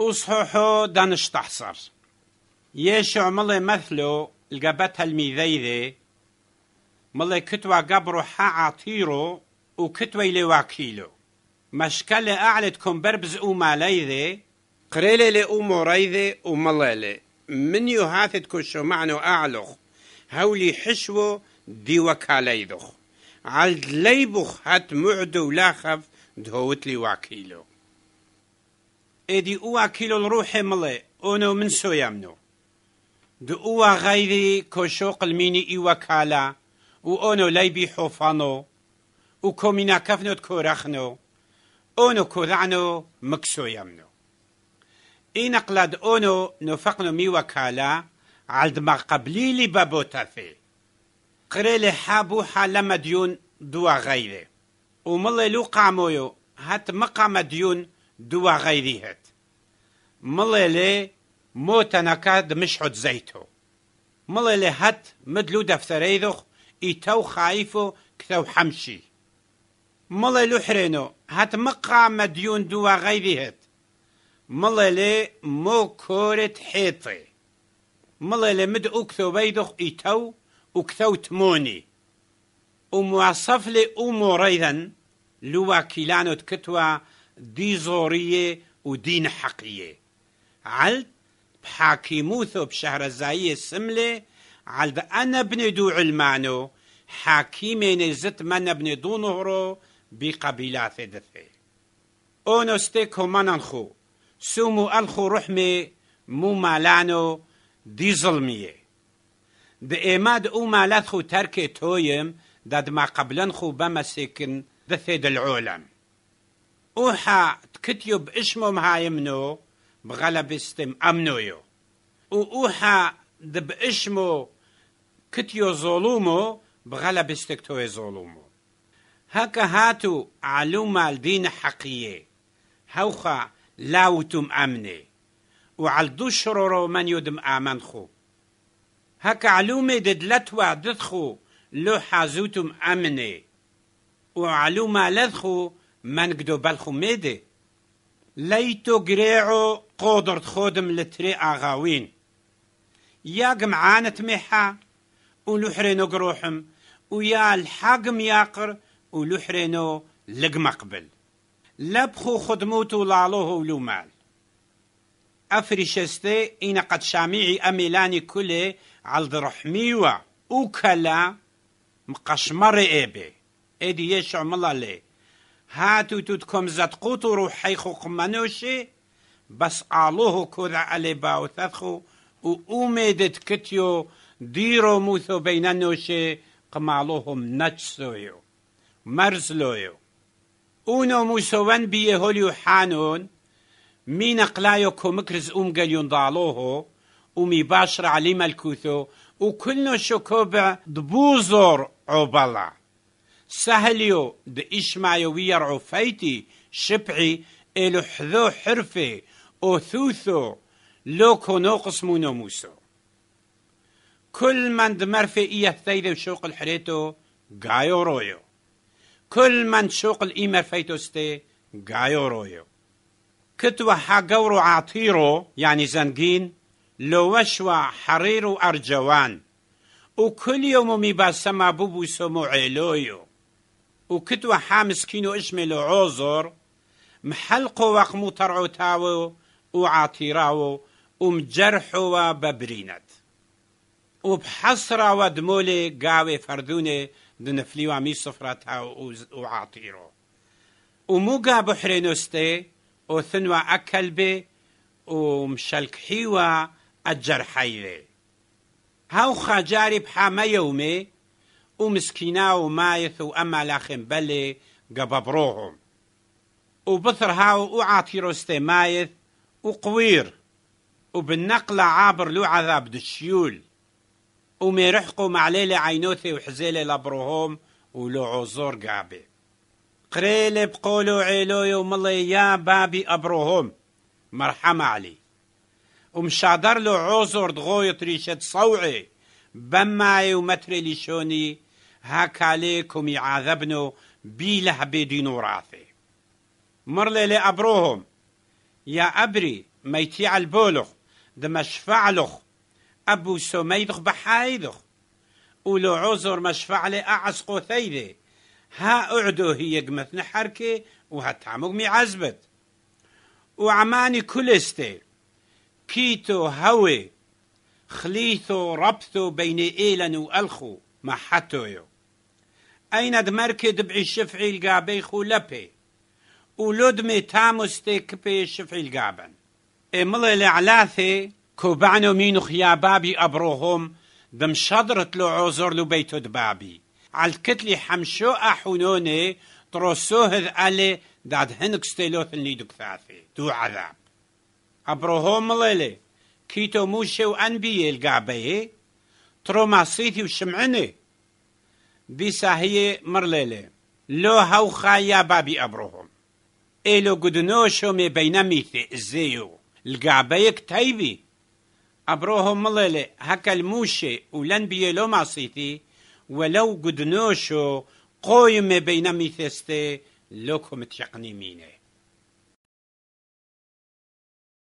أصحح دانش تحصر يشع ملي مثلو القبت الميذيذي ملي كتوى قبرو حا عطيرو وكتوى لواكيلو مشكلة أعلتكم بربز أماليذي قريلي لأموريذي ومليلي من يهاثت شو معنو أعلوخ هولي حشو دي وكاليدخ عالد ليبوخ هات معدو لاخف دهوت لي إدي أوا كيلو الروح ملي أونو من سو يامنو دو أوا غيري كوشوق الميني و اونو لاي بي حوفانو و كومينا كفنو تكورخنو أونو كورعنو مكسو يامنو إنقلد أونو نفقنو مي وكالا عالد ما قبلي لي بابو تافي قريلي حابو حالا مديون دوا غيري ملي لو قامويو هات مقام مديون دوا هات هەت لي لێ مۆتەنەکە دمشحت زەیتۆ مڵێ لێ هات مدلو دەفتەرەیدۆخ ئیتە و خایف خايفو کتە حمشي حەمشی لو حرينو هات مقامە مديون دوا غەیری هات مڵێ لي مو كورت حيطي مڵێ لي مد اوكثو کتۆبەیدۆخ ايتو و تموني ومواصف لي امو ومواصف لوا كيلانو تكتوا دي زورية ودين حقية عل علت بشهر بشهرزاية سملة عل أنا ابن دو علمانو حاكيمين زت من ابن دو نهرو بقبيلة ثدثة اونستيكو مننخو سومو الخو رحمي مو مالانو دي ظلميه د ایماد او مالت خو ترک تویم دد ما قبلن خو بمسکن د فید وها تكتيو باسمهم هايمنو بغلب استم أمنويو ووها دب اسمو كتيو ظلومو بغلب استكتو ظلومو هكا هاتو علوم الدين حقية هوخا لاوتم أمني وعلى شرورو من يدم آمن خو هكا علومي ددلتوا ددخو لو حازوتم أمني وعلومة لدخو من قدو و ميدي ليتو قريعو گرێع خودم لتري اغاوين يا جمعانة ميحا ولوحرينو قروحم ويا الحاقم ياقر ولوحرينو لقمقبل لبخو خدموتو لالوه مال أفريشستي إن قد شامعي أميلاني كله على رحميوة وكلا مقشمر إيبي إدي يشعم الله ليه هاتو تتكم زد روح حيخ قمنوشي بس آلوهو كذا علي باو تدخو وأمدت كتيو ديرو موثو بيننوشي قمالوهم نجسويو مرزلويو اونو موسوان بيه هوليو حانون مين اقلايو كومكرز ام قليون ضالوهو ومي باشر عليم الكوثو وكلنا شكوبع دبوزور عبالا سهليو د إشمع يوير عفيتي شبعي إلو حذو حرفي ثوثو لو كونو قسمو نموسو كل من دمر في إيه ثيدو شوق الحريتو غايو رويو كل من شوق الإيمر فيتو ستي قايو رويو كتوى حاقورو عطيرو يعني زنقين وشوى حريرو أرجوان وكل يوم باسما بوبو سمو علويو وكتوى حامس كينو اشملو عوزر محلقو وقمو ترعو تاو وعاطيراو ومجرحو ببرينت وبحصرة ودمولي قاوي فردوني دنفلي وامي صفرتها وعاطيرو وموقا بحرينوستي وثنوى أكلبي ومشلك حيوى الجرحيلي هاو خجاري ما يومي ومسكينا ومايث وأما لاخن بلي قببروهم وبثر هاو وعاطي روستي مايث وقوير وبالنقلة عابر لو عذاب دشيول وما يرحقوا مع ليلة عينوثي وحزيلي لبروهم ولو عزور قابي قريلي بقولو عيلوي وملي يا بابي أبروهم مرحمة علي ومشادر له عوزور دغوية ريشة صوعي بماي ومتري لشوني ها کالێ کۆمی عادە بنە و بی لە هەبێ دین و ڕافێ مڕ لێ لێ ئەبرۆهم یا ئەبری مەیتی ولو عذر مشفع لأعس قثيلة ها أعدو هي قمثن حركي وهتعمق مي عزبت وعماني كلستي كيتو هوي خليثو ربثو بين إيلن وألخو محتو يو أين مەرکێ دبعی شفعیل گابەی خو لە پێ و لدمێ تامۆستێ کپێ شفعیل گابن ئێ مڵێ لە علاثێ دم شدرت لو عوزر لو بيتو دبابي عالکتلی حەمشۆ ئاحونۆنێ ترۆسۆ هەد ئەلێ داد ستيلوث اللي دکتافێ دو عذاب أبروهم مڵێ كيتو موشي موشێ و ترو ما ترۆماسیتی وشمعني بساهي مرليلي لو هاو خايا بابي أبروهم إلو قدنو مي بين ميثي زيو القعبيك تايبي أبروهم مليلي هكا الموشي ولن ما ماسيتي ولو قدنو شو قويمي بين ميثيستي لوكم تيقني ميني